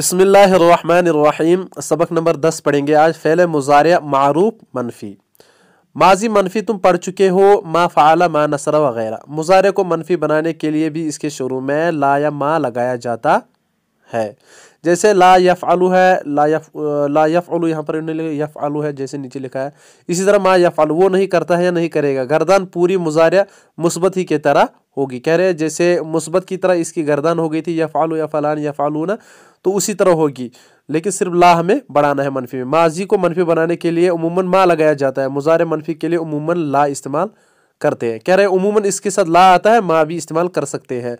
बसमीम सबक नंबर दस पढ़ेंगे आज फ़ैल मुजारे मारूफ मनफी माजी मनफी तुम पढ़ चुके हो माँ फ़ाला माँ नसर वगैरह मुजारे को मनफी बनाने के लिए भी इसके शुरू में ला या माँ लगाया जाता है जैसे ला यफ़ आलू है ला यफ ला यफ़ आलू यहाँ पर यफ़ आलू है जैसे नीचे लिखा है इसी तरह माँ यफ़ आलू वो नहीं करता है या नहीं करेगा गर्दान पूरी मुजारे मुस्बत ही की तरह होगी कह रहे हैं जैसे मुस्बत की तरह इसकी गर्दान हो गई थी यफ़ आलू या फ़लान या ना तो उसी तरह होगी लेकिन सिर्फ ला हमें बढ़ाना है मनफी में माजी को मनफी बनाने के लिए उमूमन माँ लगाया जाता है मुजार मनफी के लिए उमूमन ला इस्तेमाल करते हैं कह रहे हैं उमूमन इसके साथ ला आता है माँ भी इस्तेमाल कर सकते हैं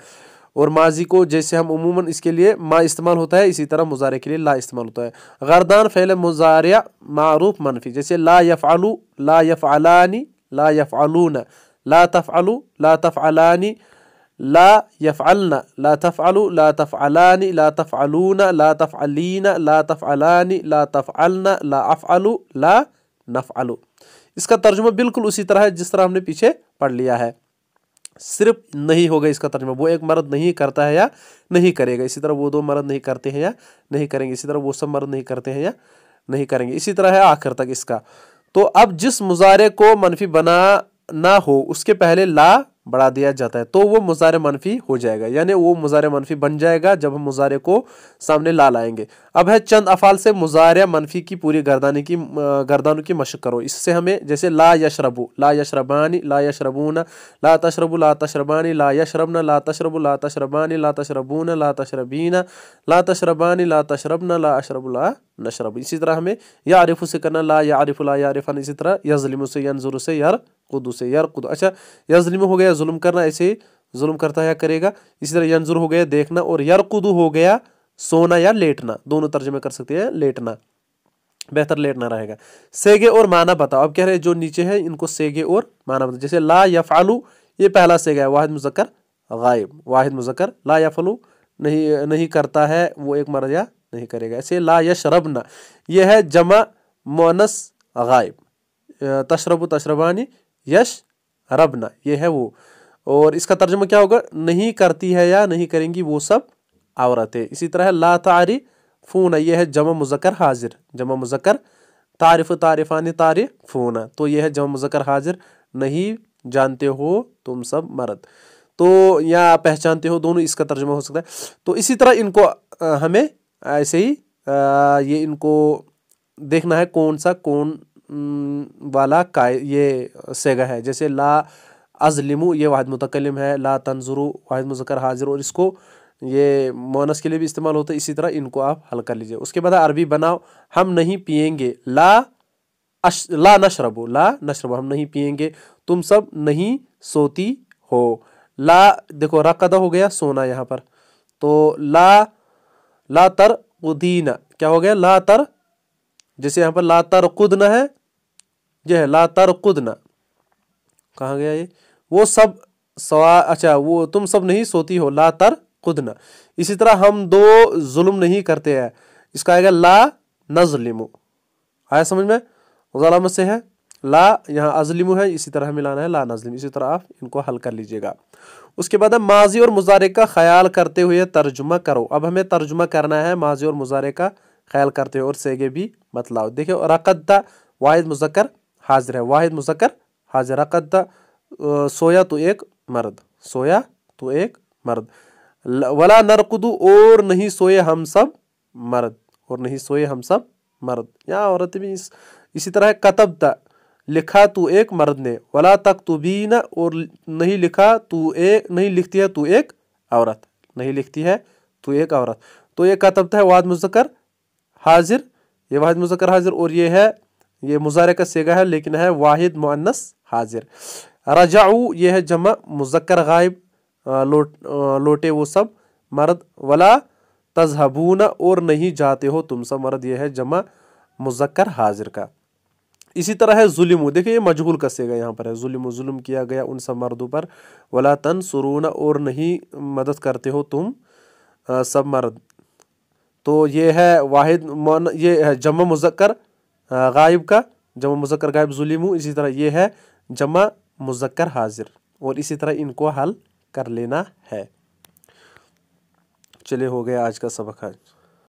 और माजी को जैसे हम उमूमन इसके लिए माँ इस्तेमाल होता है इसी तरह मुजारे के लिए ला इस्तेमाल होता है गर्दान फ़ैल मुजारिया मारूफ मनफी जैसे ला आलू ला आलानी ला न ला तफ़ आलू ला आलानी ला यफ़लना ला तफ़लू ला तफ़लानी ला तफ़लूना ला तफ़लीना ला तफ़लानी ला तफ़लना ला अफ़लू ला नफ़लू इसका तर्जुमा बिल्कुल उसी तरह है जिस तरह हमने पीछे पढ़ लिया है सिर्फ नहीं होगा इसका तर्जुमा वो एक मर्द नहीं करता है या नहीं करेगा इसी तरह वो दो मर्द नहीं करते हैं या नहीं करेंगे इसी तरह वो सब मर्द नहीं करते हैं या नहीं करेंगे इसी तरह है आखिर तक इसका तो अब जिस मुजारे को मनफी बनाना हो उसके पहले ला बढ़ा दिया जाता है तो वो मुजार मनफी हो जाएगा यानी वो मुजार मनफी बन जाएगा जब हम मुजारे को सामने ला लाएंगे अब है चंद अफाल से मुजार मनफी की पूरी गर्दानी की गर्दानों की मशक करो इससे हमें जैसे ला यशरबू ला यशरबानी ला यशरबूना ला तशरबू ला तशरबानी ला यशरबना ला तशरबू ला तशरबानी ला तशरबूना ला तशरबीना ला तशरबानी ला तशरबना ला अशरबू ला नशरब इसी तरह हमें या आरिफू से करना ला या आरिफू ला या आरिफान इसी तरह या से या से यार कुदू से कुदू अच्छा यजलिम हो गया जुल्म करना ऐसे जुल्म करता या करेगा इसी तरह यंजुर हो गया देखना और यरकुद हो गया सोना या लेटना दोनों तर्जमे कर सकते हैं लेटना बेहतर लेटना रहेगा सेगे और माना बताओ अब कह रहे हैं जो नीचे है इनको सेगे और माना बताओ जैसे ला या फालू ये पहला सेगा है वाहिद मुजक्कर गायब वाहिद मुजक्कर ला या फलू नहीं नहीं करता है वो एक मर या नहीं करेगा ऐसे ला या शरबना यह है जमा मोनस गायब तशरब तशरबानी यश रबना ये है वो और इसका तर्जमा क्या होगा नहीं करती है या नहीं करेंगी वो सब औरतें इसी तरह ला तारी फ़ून ये है जमा मुजक्र हाजिर जमा मुजक्र तारिफ तारिफान फून तो यह है जमा मुजक्र हाजिर नहीं जानते हो तुम सब मर्द तो या पहचानते हो दोनों इसका तर्जमा हो सकता है तो इसी तरह इनको हमें ऐसे ही ये इनको देखना है कौन सा कौन वाला का ये सेगा है जैसे ला अजलिमु ये वाद मुतकलम है ला तंजुरु वाद मुजकर हाजिर और इसको ये मोनस के लिए भी इस्तेमाल होता है इसी तरह इनको आप हल कर लीजिए उसके बाद अरबी बनाओ हम नहीं पियेंगे ला अश ला नशरबो ला नशरबो हम नहीं पियेंगे तुम सब नहीं सोती हो ला देखो रकदा हो गया सोना यहाँ पर तो ला ला तर उदीना क्या हो गया ला तर जैसे यहाँ पर ला तर कुदना है है ला कुदना कहाँ गया ये वो सब सवा अच्छा वो तुम सब नहीं सोती हो ला तर कुदना इसी तरह हम दो जुल्म नहीं करते हैं इसका आएगा ला नजलिमो आया समझ में गलम से है ला यहाँ अजलिम है इसी तरह मिलाना है ला नजलिम इसी तरह आप इनको हल कर लीजिएगा उसके बाद है माजी और मुजारे का ख्याल करते हुए तर्जुमा करो अब हमें तर्जुमा करना है माजी और मुजारे का ख्याल करते हुए और सेगे भी बतलाओ देखियो रकदा वाहिद मुजक्र हाजिर है वाहिद मुजक्र हाजिर कद सोया तो एक मर्द सोया तो एक मर्द वला नरकदू और नहीं सोए हम सब मर्द और नहीं सोए हम सब मर्द यहाँ औरत भी इस, इसी तरह कतब था लिखा तू एक मर्द ने वला तक तू भी न और नहीं लिखा तू एक नहीं लिखती है तू एक औरत नहीं लिखती है तू एक औरत तो ये कतब था वाद मुजक्र हाजिर ये वाद मुजक्र हाजिर और ये है ये मुजारे का सेगा है लेकिन है वाहिद मुअन्नस हाजिर रजाऊ ये है जमा मुजक्कर गायब लोट लोटे वो सब मर्द वला तजहबून और नहीं जाते हो तुम सब मर्द ये है जमा मुजक्कर हाजिर का इसी तरह है जुल्म देखिए ये मजहूल सेगा यहाँ पर है जुल्म जुलम किया गया उन सब मर्दों पर वला तन सुरून और नहीं मदद करते हो तुम सब मर्द तो ये है वाहिद मोन ये है जमा मुजक्कर गायब का जमा मुजक्र गायब जुलिमू इसी तरह ये है जमा मुजक्र हाजिर और इसी तरह इनको हल कर लेना है चले हो गया आज का सबक आज